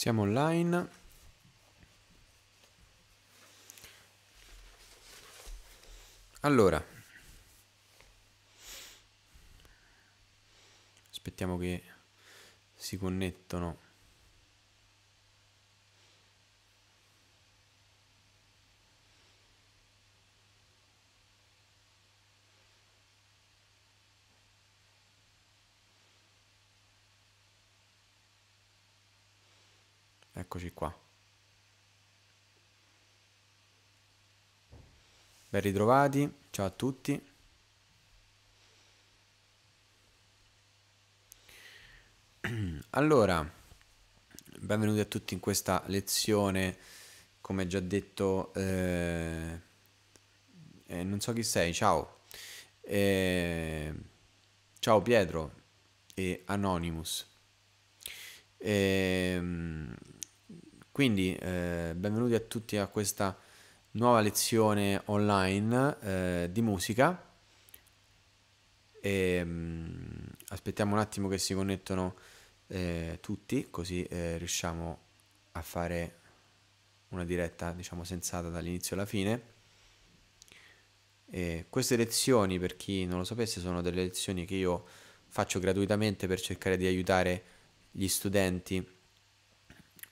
Siamo online. Allora, aspettiamo che si connettono. Ben ritrovati, ciao a tutti. Allora, benvenuti a tutti in questa lezione, come già detto, eh, eh, non so chi sei, ciao. Eh, ciao Pietro e Anonymous. Ehm, quindi eh, benvenuti a tutti a questa lezione nuova lezione online eh, di musica. E, ehm, mh, aspettiamo un attimo che si connettono eh, tutti, così eh, riusciamo a fare una diretta, diciamo, sensata dall'inizio alla fine. E queste lezioni, per chi non lo sapesse, sono delle lezioni che io faccio gratuitamente per cercare di aiutare gli studenti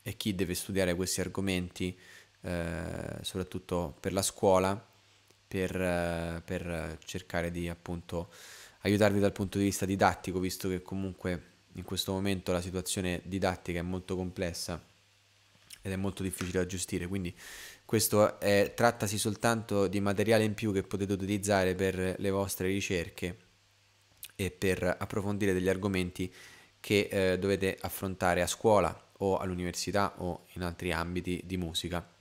e chi deve studiare questi argomenti eh, soprattutto per la scuola, per, eh, per, cercare di appunto aiutarvi dal punto di vista didattico, visto che comunque in questo momento la situazione didattica è molto complessa ed è molto difficile da gestire, quindi questo è, trattasi soltanto di materiale in più che potete utilizzare per le vostre ricerche e per approfondire degli argomenti che eh, dovete affrontare a scuola o all'università o in altri ambiti di musica.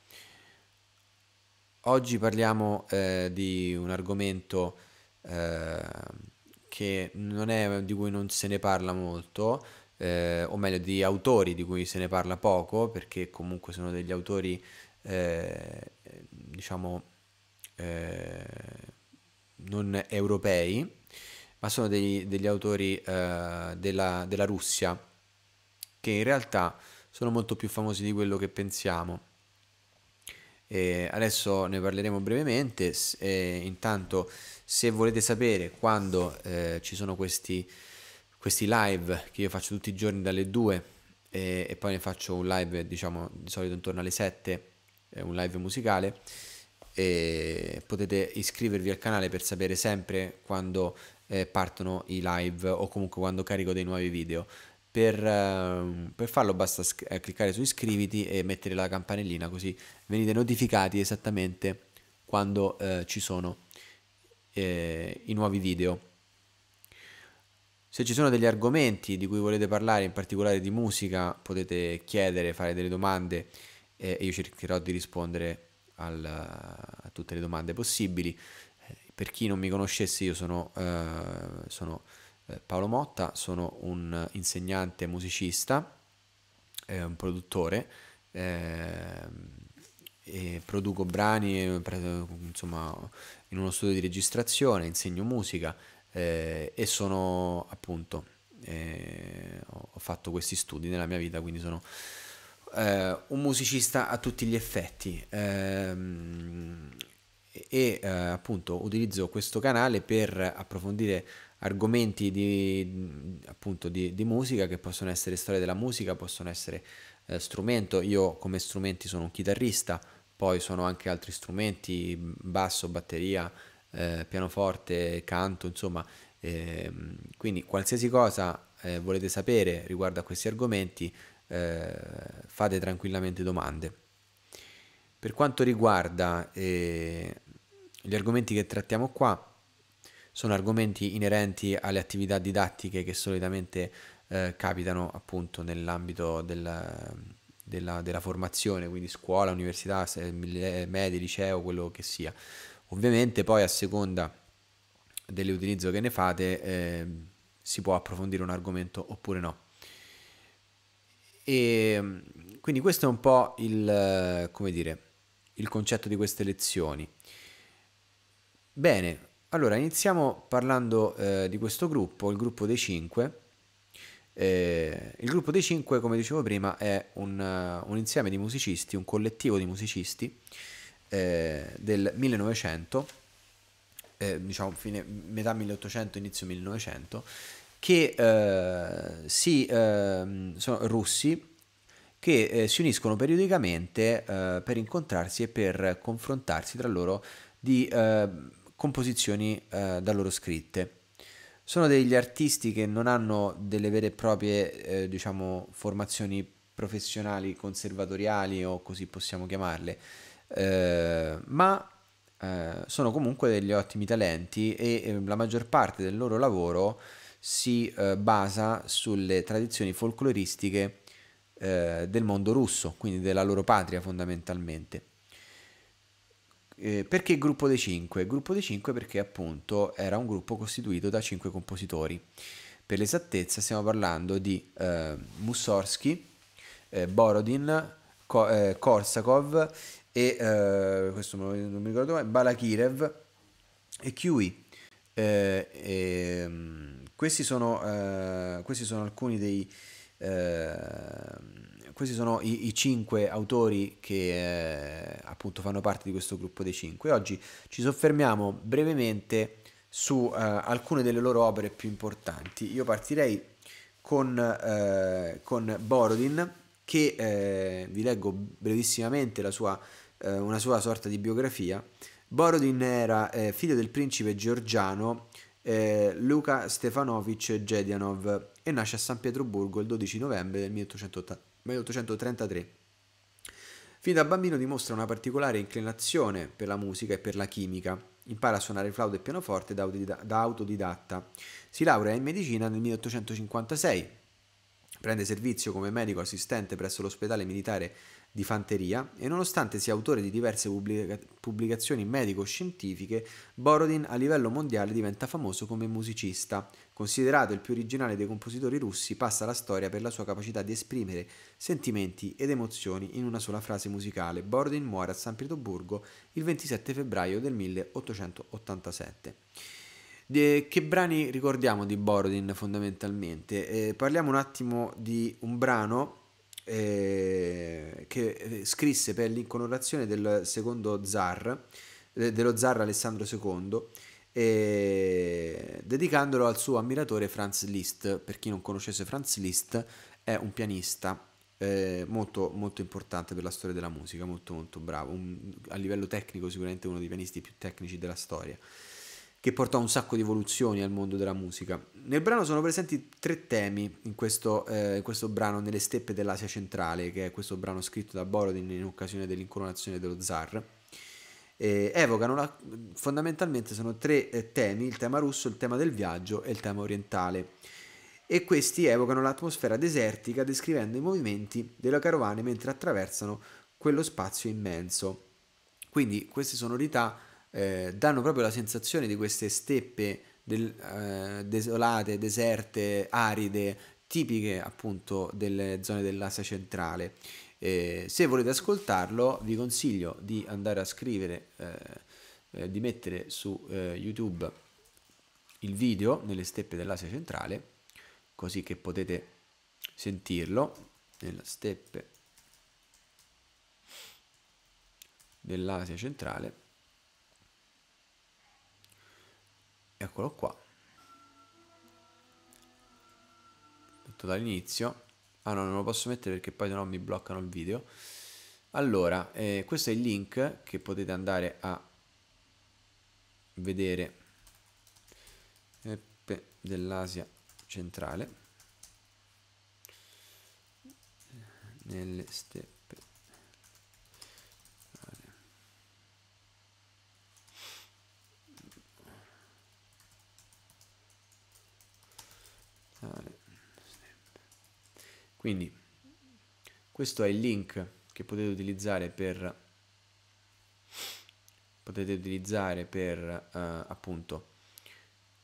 Oggi parliamo eh, di un argomento eh, che non è, di cui non se ne parla molto, eh, o meglio di autori di cui se ne parla poco, perché comunque sono degli autori, eh, diciamo, eh, non europei, ma sono degli, degli autori eh, della, della Russia, che in realtà sono molto più famosi di quello che pensiamo eh, adesso ne parleremo brevemente, eh, intanto se volete sapere quando eh, ci sono questi, questi, live che io faccio tutti i giorni dalle 2 e poi ne faccio un live diciamo di solito intorno alle 7, un live musicale, potete iscrivervi al canale per sapere sempre quando eh, partono i live o comunque quando carico dei nuovi video. Per, ehm, per farlo basta sc- eh, cliccare su iscriviti e mettere la campanellina così venite notificati esattamente quando uh, ci sono eh, i nuovi video. Se ci sono degli argomenti di cui volete parlare, in particolare di musica, potete chiedere, fare delle domande eh, e io cercherò di rispondere al, a tutte le domande possibili. Per chi non mi conoscesse, io sono, eh, sono eh, Paolo Motta, sono un insegnante musicista, eh, un produttore, eh, produco brani eh, insomma, in uno studio di registrazione, insegno musica eh, e sono appunto, eh, ho fatto questi studi nella mia vita, quindi sono un musicista a tutti gli effetti. Ehm, e appunto utilizzo questo canale per approfondire argomenti di, appunto, di, di, musica che possono essere storia della musica, possono essere eh, strumento. Io come strumenti sono un chitarrista, poi sono anche altri strumenti, basso, batteria, eh, pianoforte, canto, insomma. Eh, quindi qualsiasi cosa eh, volete sapere riguardo a questi argomenti eh, fate tranquillamente domande. Per quanto riguarda eh, gli argomenti che trattiamo qua, sono argomenti inerenti alle attività didattiche che solitamente eh, capitano appunto nell'ambito della, della, della, formazione, quindi scuola, università, medie, liceo, quello che sia. Ovviamente poi a seconda dell'utilizzo che ne fate eh, si può approfondire un argomento oppure no. E ehm, quindi questo è un po' il, dire, il concetto di queste lezioni. Bene, allora, iniziamo parlando eh, di questo gruppo, il gruppo dei 5. Eh, il gruppo dei 5, come dicevo prima, è un, uh, un, insieme di musicisti, un collettivo di musicisti eh, del 1900, eh, diciamo fine, metà 1800, inizio 1900, che eh, si, ehm, sono russi, che si uniscono periodicamente per incontrarsi e per confrontarsi tra loro di composizioni eh, da loro scritte. Sono degli artisti che non hanno delle vere e proprie, eh, diciamo, formazioni professionali, conservatoriali o così possiamo chiamarle, eh, ma eh, sono comunque degli ottimi talenti e eh, la maggior parte del loro lavoro si eh, basa sulle tradizioni folcloristiche del mondo russo, quindi della loro patria fondamentalmente. Eh, perché gruppo dei 5? gruppo dei 5 perché appunto era un gruppo costituito da 5 compositori. Per l'esattezza stiamo parlando di eh, Mussorgsky, eh, Borodin, Ko- eh, Korsakov e eh, questo non mi ricordo mai, Balakirev e Kiwi. Eh, ehm, questi, sono, questi sono alcuni dei, Ehm, questi sono i, i, cinque autori che eh, appunto fanno parte di questo gruppo dei cinque. Oggi ci soffermiamo brevemente su eh, alcune delle loro opere più importanti. Io partirei con, eh, con Borodin che eh, vi leggo brevissimamente sua, eh, una sua sorta di biografia. Borodin era figlio del principe georgiano eh, Luka Stefanovic Gedianov e nasce a San Pietroburgo il 12 novembre del 1880, 1833. Fin da bambino dimostra una particolare inclinazione per la musica e per la chimica. Impara a suonare flauto e pianoforte da, da autodidatta. Si laurea in medicina nel 1856. Prende servizio come medico assistente presso l'ospedale militare di fanteria e nonostante sia autore di diverse pubblica- pubblicazioni medico-scientifiche, Borodin a livello mondiale diventa famoso come musicista. Considerato il più originale dei compositori russi, passa alla storia per la sua capacità di esprimere sentimenti ed emozioni in una sola frase musicale. Borodin muore a San Pietroburgo il 27 febbraio del 1887. che brani ricordiamo di Borodin fondamentalmente? Eh, parliamo un attimo di un brano eh, che eh, scrisse per l'incoronazione del secondo zar, eh, dello zar Alessandro II, eh, dedicandolo al suo ammiratore Franz Liszt. Per chi non conoscesse Franz Liszt, è un pianista eh, molto, molto importante per la storia della musica, molto molto bravo, un, a livello tecnico sicuramente uno dei pianisti più tecnici della storia che portò un sacco di evoluzioni al mondo della musica. Nel brano sono presenti tre temi in questo, eh, in questo brano Nelle steppe dell'Asia centrale, che è questo brano scritto da Borodin in occasione dell'incoronazione dello zar. Eh, evocano la, fondamentalmente sono tre eh, temi, il tema russo, il tema del viaggio e il tema orientale e questi evocano l'atmosfera desertica descrivendo i movimenti delle carovane mentre attraversano quello spazio immenso. Quindi queste sonorità eh, danno proprio la sensazione di queste steppe del, eh, desolate, deserte, aride, tipiche appunto delle zone dell'Asia centrale. Eh, se volete ascoltarlo vi consiglio di andare a scrivere, eh, eh, di mettere su eh, YouTube il video nelle steppe dell'Asia centrale, così che potete sentirlo nella steppe dell'Asia centrale eccolo qua. Tutto dall'inizio. Ah no, non lo posso mettere perché poi se mi bloccano il video. Allora, eh, questo è il link che potete andare a vedere dell'Asia centrale nelle steppe Quindi questo è il link che potete utilizzare per potete utilizzare per eh, appunto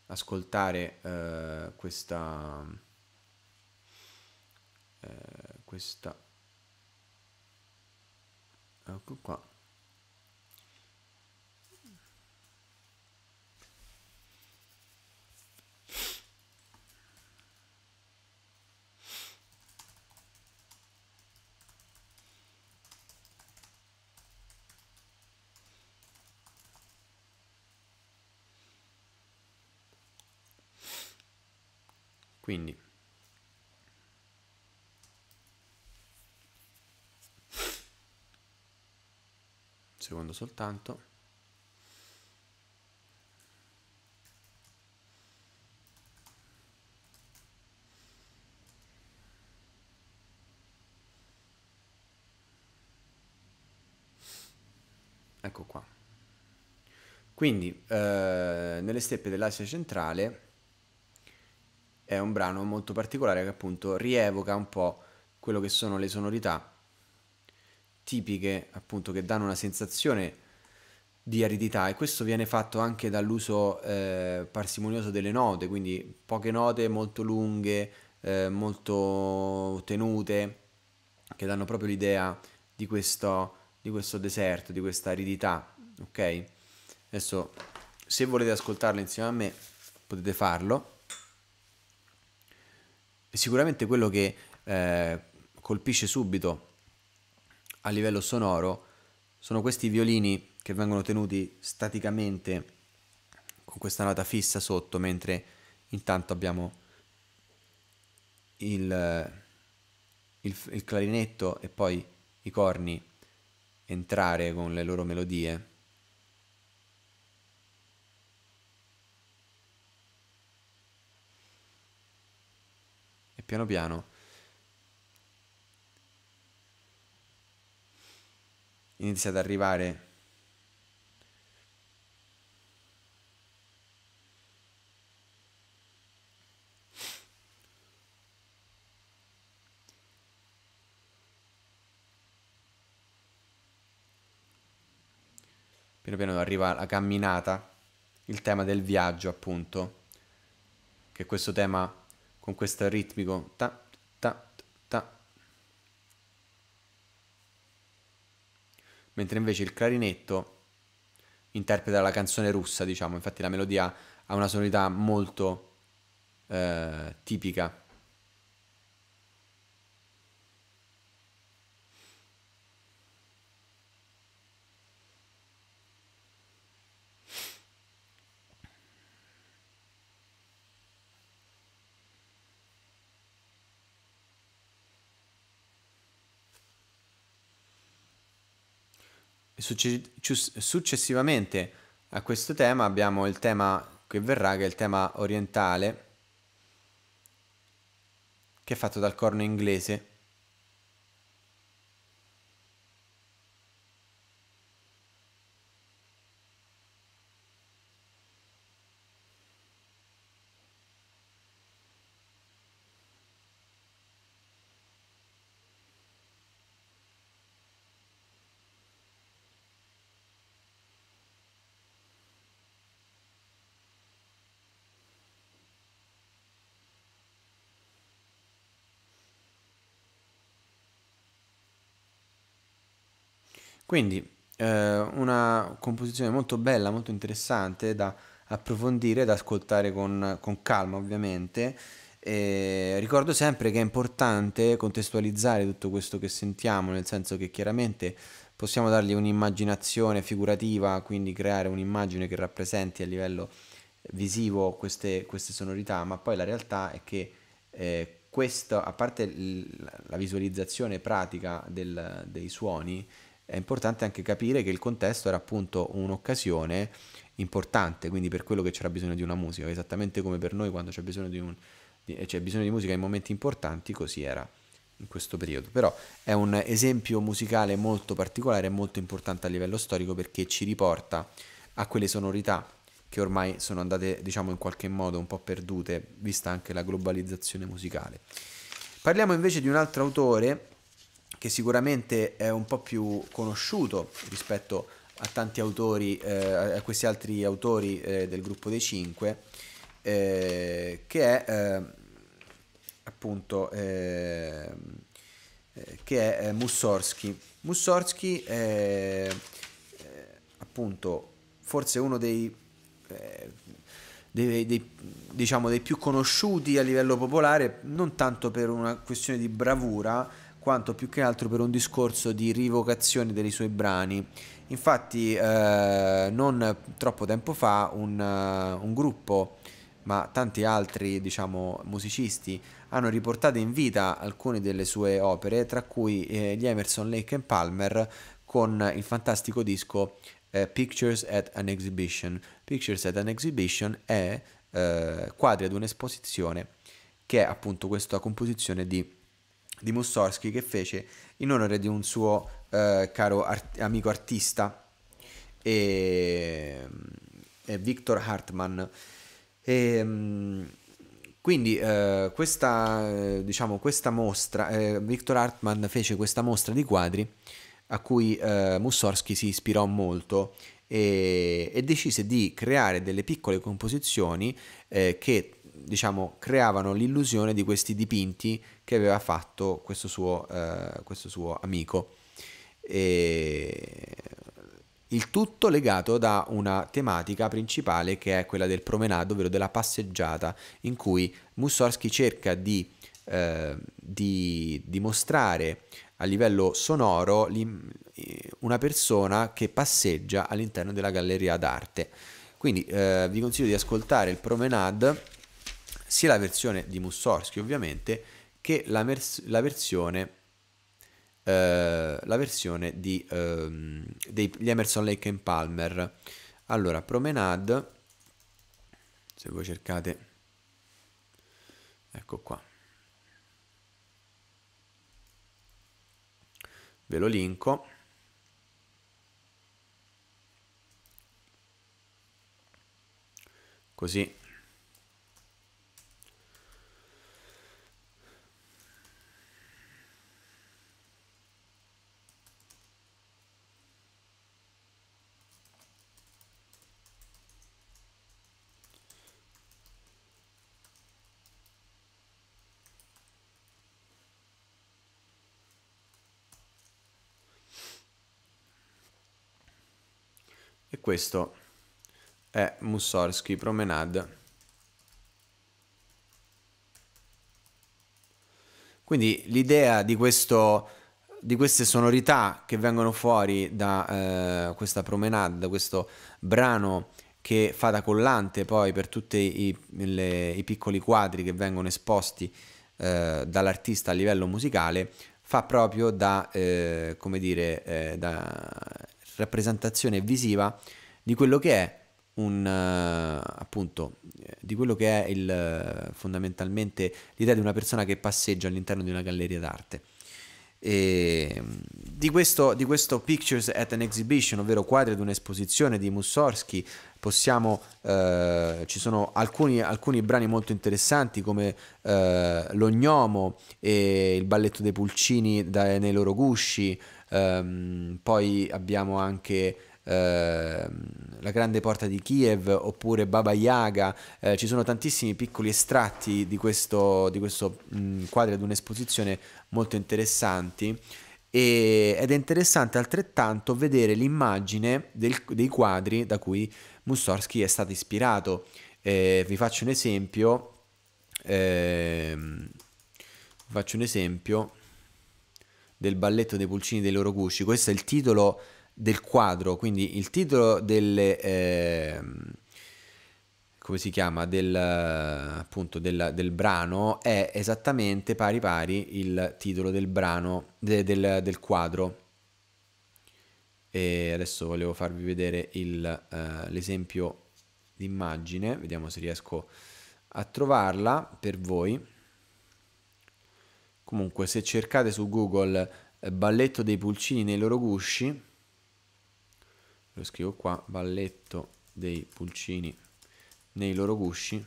ascoltare eh, questa eh, questa ecco qua Quindi secondo soltanto. Ecco qua. Quindi eh, nelle steppe dell'Asia centrale è un brano molto particolare che appunto rievoca un po' quello che sono le sonorità tipiche appunto che danno una sensazione di aridità e questo viene fatto anche dall'uso eh, parsimonioso delle note, quindi poche note molto lunghe, eh, molto tenute, che danno proprio l'idea di questo, di questo deserto, di questa aridità, ok? Adesso se volete ascoltarlo insieme a me potete farlo sicuramente quello che eh, colpisce subito a livello sonoro sono questi violini che vengono tenuti staticamente con questa nota fissa sotto mentre intanto abbiamo il, il, il clarinetto e poi i corni entrare con le loro melodie piano piano inizia ad arrivare piano piano arriva la camminata, il tema del viaggio appunto, che questo tema con questo ritmico ta ta ta. Mentre invece il clarinetto interpreta la canzone russa, diciamo, infatti la melodia ha una sonorità molto eh, tipica successivamente a questo tema abbiamo il tema che verrà, che è il tema orientale, che è fatto dal corno inglese Quindi eh, una composizione molto bella, molto interessante da approfondire, da ascoltare con, con calma ovviamente. E ricordo sempre che è importante contestualizzare tutto questo che sentiamo, nel senso che chiaramente possiamo dargli un'immaginazione figurativa, quindi creare un'immagine che rappresenti a livello visivo queste, queste sonorità, ma poi la realtà è che eh, questo, a parte l- la visualizzazione pratica del, dei suoni, è importante anche capire che il contesto era appunto un'occasione importante, quindi per quello che c'era bisogno di una musica, esattamente come per noi quando c'è bisogno di, un, di, eh, c'è bisogno di musica in momenti importanti, così era in questo periodo. Però è un esempio musicale molto particolare e molto importante a livello storico perché ci riporta a quelle sonorità che ormai sono andate, diciamo, in qualche modo un po' perdute, vista anche la globalizzazione musicale. Parliamo invece di un altro autore che sicuramente è un po' più conosciuto rispetto a tanti autori, eh, a questi altri autori eh, del gruppo dei cinque, eh, che è eh, appunto eh, eh, che è Mussorgsky. Mussorgsky è appunto forse uno dei, dei, dei, diciamo, dei più conosciuti a livello popolare, non tanto per una questione di bravura, quanto più che altro per un discorso di rivocazione dei suoi brani. Infatti eh, non troppo tempo fa un, uh, un gruppo, ma tanti altri diciamo, musicisti, hanno riportato in vita alcune delle sue opere, tra cui eh, gli Emerson Lake and Palmer con il fantastico disco eh, Pictures at an Exhibition. Pictures at an Exhibition è eh, quadri ad un'esposizione che è appunto questa composizione di di Mussorgsky che fece in onore di un suo eh, caro art- amico artista, e, e Victor Hartmann. E, ehm, quindi eh, questa, diciamo, questa mostra, eh, Victor Hartmann fece questa mostra di quadri a cui eh, Mussorgsky si ispirò molto e, e, decise di creare delle piccole composizioni eh, che diciamo, creavano l'illusione di questi dipinti che aveva fatto questo suo, eh, questo suo amico. E il tutto legato da una tematica principale che è quella del promenade, ovvero della passeggiata, in cui Mussorgsky cerca di, eh, di dimostrare a livello sonoro una persona che passeggia all'interno della galleria d'arte. Quindi eh, vi consiglio di ascoltare il promenade sia la versione di Mussorgsky ovviamente che la, mers- la versione Uh, la versione di, uh, ehm, degli Emerson Lake and Palmer. Allora, Promenade, se voi cercate, ecco qua, ve lo linko. Così questo è Mussorgsky Promenade. Quindi l'idea di, di, queste sonorità che vengono fuori da eh, questa promenade, da questo brano che fa da collante poi per tutti i, i, piccoli quadri che vengono esposti eh, dall'artista a livello musicale, fa proprio da, eh, dire, eh, da rappresentazione visiva di quello che è un eh, appunto eh, di quello che è il, eh, fondamentalmente l'idea di una persona che passeggia all'interno di una galleria d'arte. E mm, di questo, di questo Pictures at an Exhibition, ovvero quadri ad un'esposizione di Mussorsky, possiamo, eh, ci sono alcuni, alcuni, brani molto interessanti come eh, L'Ognomo e Il balletto dei pulcini da, nei loro gusci, Um, poi abbiamo anche ehm, la grande porta di Kiev oppure Baba Yaga, eh, ci sono tantissimi piccoli estratti di questo, di questo mh, mm, quadro ed un'esposizione molto interessanti e, ed è interessante altrettanto vedere l'immagine del, dei quadri da cui Mussorgsky è stato ispirato. Eh, vi faccio un esempio. Eh, faccio un esempio del balletto dei pulcini dei loro gusci, questo è il titolo del quadro, quindi il titolo del. Eh, come si chiama, del, appunto, del, del, brano è esattamente pari pari il titolo del brano, de, del, del, quadro. E adesso volevo farvi vedere il, uh, l'esempio d'immagine, vediamo se riesco a trovarla per voi. Comunque, se cercate su Google eh, balletto dei pulcini nei loro gusci, lo scrivo qua, balletto dei pulcini nei loro gusci,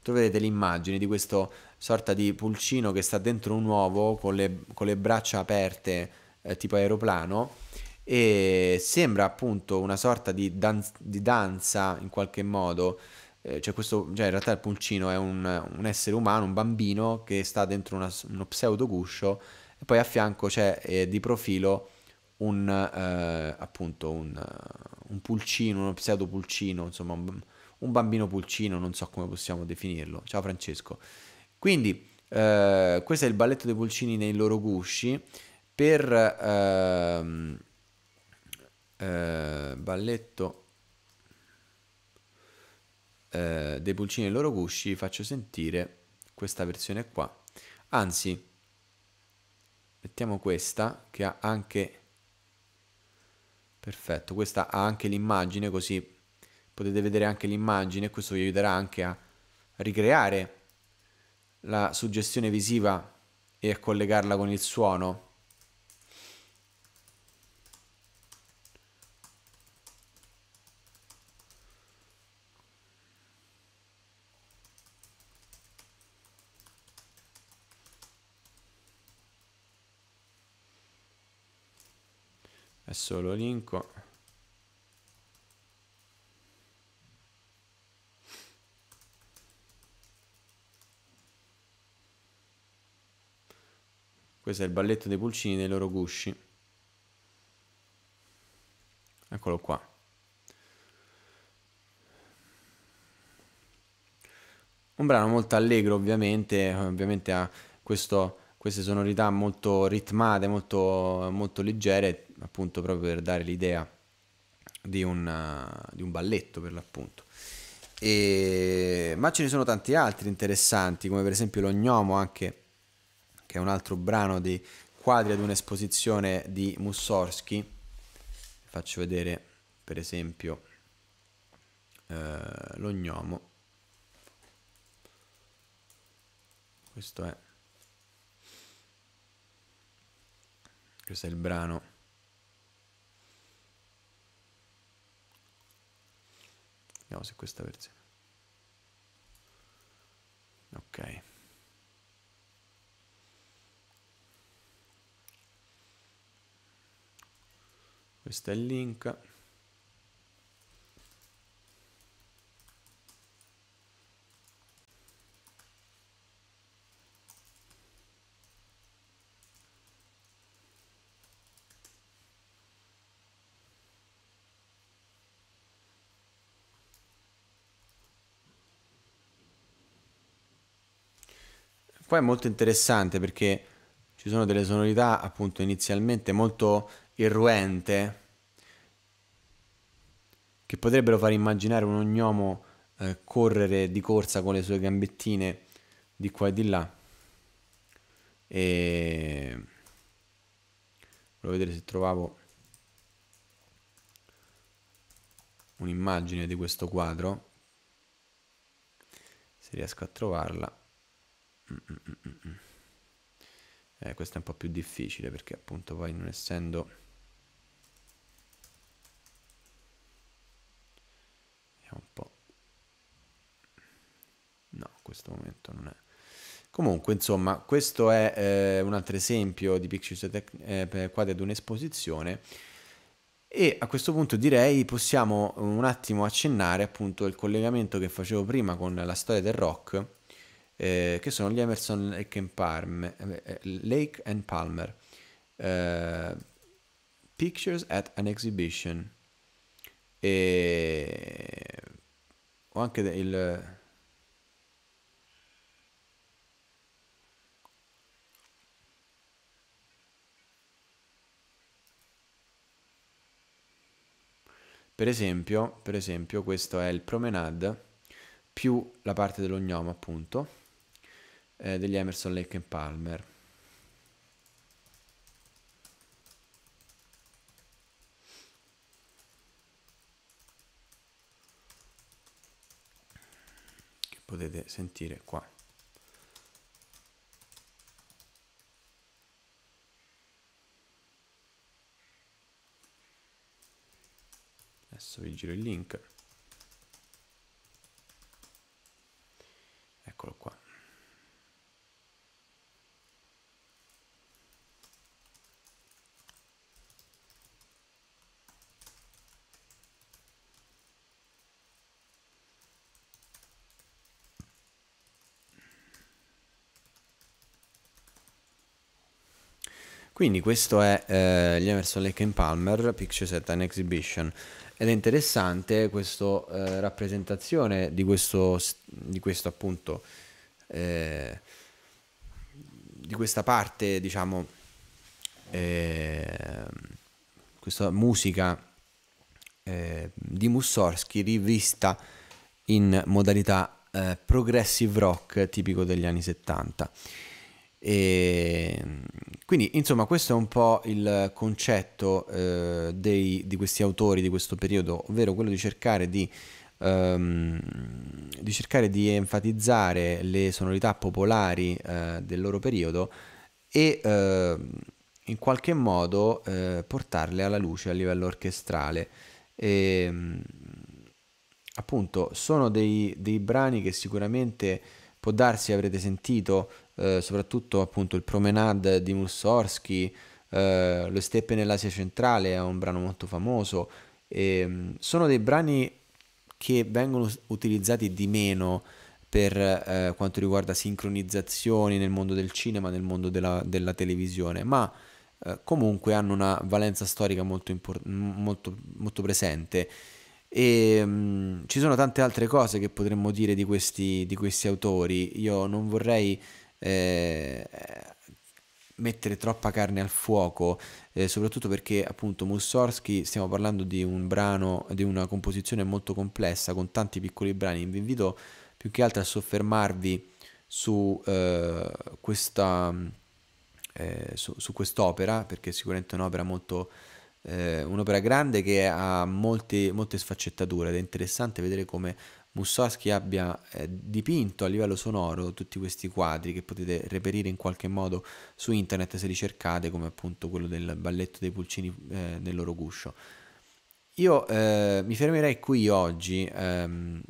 troverete l'immagine di questo sorta di pulcino che sta dentro un uovo con le, con le braccia aperte eh, tipo aeroplano e sembra appunto una sorta di, danz di danza in qualche modo eh, cioè questo, cioè in realtà il pulcino è un, un essere umano, un bambino che sta dentro una, uno pseudo guscio e poi a fianco c'è eh, di profilo un, eh, appunto un, un, pulcino, uno pseudo pulcino, insomma un, un, bambino pulcino, non so come possiamo definirlo. Ciao Francesco. Quindi eh, questo è il balletto dei pulcini nei loro gusci per ehm, eh, balletto eh, dei pulcini e i loro gusci, vi faccio sentire questa versione qua. Anzi, mettiamo questa che ha anche... Perfetto, questa ha anche l'immagine così potete vedere anche l'immagine, questo vi aiuterà anche a ricreare la suggestione visiva e a collegarla con il suono solo l'inco. Questo è il balletto dei pulcini dei loro gusci. Eccolo qua. Un brano molto allegro ovviamente, ovviamente ha questo, queste sonorità molto ritmate, molto, molto leggere, appunto proprio per dare l'idea di, una, eh, di un balletto per l'appunto. E... ma ce ne sono tanti altri interessanti, come per esempio l'Ognomo, anche, che è un altro brano di quadri ad un'esposizione di Mussorgsky. faccio vedere per esempio eh, l'Ognomo. Questo è. Questo è il brano Vediamo se questa versione. Ok. Questo è il link. Poi è molto interessante perché ci sono delle sonorità appunto inizialmente molto irruente che potrebbero far immaginare un ognomo eh, correre di corsa con le sue gambettine di qua e di là. E... Volevo vedere se trovavo un'immagine di questo quadro, se riesco a trovarla. Eh, questo è un po' più difficile perché appunto poi non essendo... Vediamo un po'. No, in questo momento non è. Comunque, insomma, questo è eh, un altro esempio di Pictures eh, quadri ad un'esposizione. E a questo punto direi possiamo un attimo accennare appunto il collegamento che facevo prima con la storia del rock eh, che sono gli Emerson Lake and, Palmer, eh, eh, Lake and Palmer. Eh, Pictures at an Exhibition e ho anche il Per esempio, per esempio, questo è il promenade più la parte dell'ognomo, appunto eh, degli Emerson Lake e Palmer. Che potete sentire qua. Adesso vi giro il link. Quindi questo è eh, l'Emerson Lake and Palmer Picture Set and Exhibition ed è interessante questa eh, rappresentazione di questo, di questo appunto eh, di questa parte diciamo eh, questa musica eh, di Mussorgsky rivista in modalità eh, progressive rock tipico degli anni 70 e ehm, quindi insomma questo è un po' il concetto eh, dei, di questi autori di questo periodo, ovvero quello di cercare di, ehm, di, cercare di enfatizzare le sonorità popolari eh, del loro periodo e eh, in qualche modo eh, portarle alla luce a livello orchestrale. E, ehm, appunto sono dei, dei brani che sicuramente può darsi avrete sentito eh, soprattutto appunto il Promenade di Mussorgsky, eh, Le steppe nell'Asia centrale è un brano molto famoso, e, ehm, sono dei brani che vengono utilizzati di meno per eh, quanto riguarda sincronizzazioni nel mondo del cinema, nel mondo della, della televisione, ma eh, comunque hanno una valenza storica molto, impor- molto, molto presente. E ehm, mh, ci sono tante altre cose che potremmo dire di questi, di questi autori. Io non vorrei eh, mettere troppa carne al fuoco, eh, soprattutto perché appunto Mussorgsky stiamo parlando di un brano, di una composizione molto complessa con tanti piccoli brani, vi invito più che altro a soffermarvi su eh, questa eh, su, su, quest'opera perché è sicuramente un'opera molto eh, un'opera grande che ha molti, molte sfaccettature ed è interessante vedere come Mussoschi abbia eh, dipinto a livello sonoro tutti questi quadri che potete reperire in qualche modo su internet se li cercate, come appunto quello del balletto dei pulcini eh, nel loro guscio. Io eh, mi fermerei qui oggi, ehm,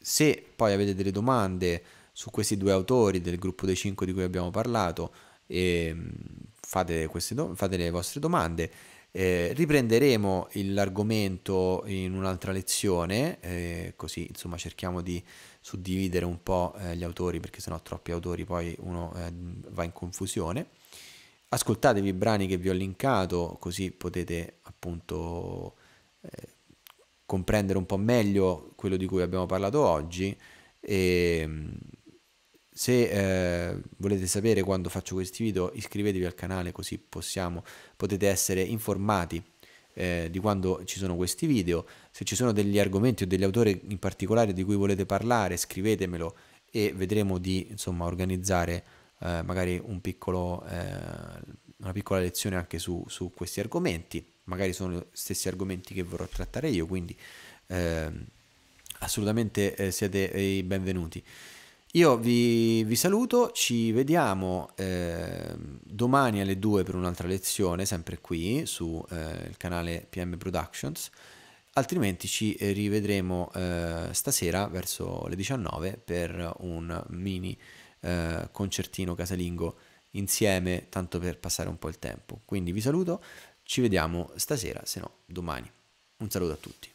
se poi avete delle domande su questi due autori del gruppo dei cinque di cui abbiamo parlato, ehm, fate, do- fate le vostre domande eh, riprenderemo l'argomento in un'altra lezione, eh, così insomma cerchiamo di suddividere un po' eh, gli autori perché sennò troppi autori poi uno eh, va in confusione. Ascoltatevi i brani che vi ho linkato così potete appunto eh, comprendere un po' meglio quello di cui abbiamo parlato oggi e mm, se eh, volete sapere quando faccio questi video iscrivetevi al canale così possiamo, potete essere informati eh, di quando ci sono questi video. Se ci sono degli argomenti o degli autori in particolare di cui volete parlare scrivetemelo e vedremo di insomma, organizzare eh, magari un piccolo, eh, una piccola lezione anche su, su, questi argomenti. Magari sono gli stessi argomenti che vorrò trattare io, quindi ehm, assolutamente eh, siete eh, i benvenuti. Io vi, vi saluto, ci vediamo eh, domani alle 2 per un'altra lezione, sempre qui sul eh, canale PM Productions, altrimenti ci rivedremo eh, stasera verso le 19 per un mini eh, concertino casalingo insieme, tanto per passare un po' il tempo. Quindi vi saluto, ci vediamo stasera, se no domani. Un saluto a tutti.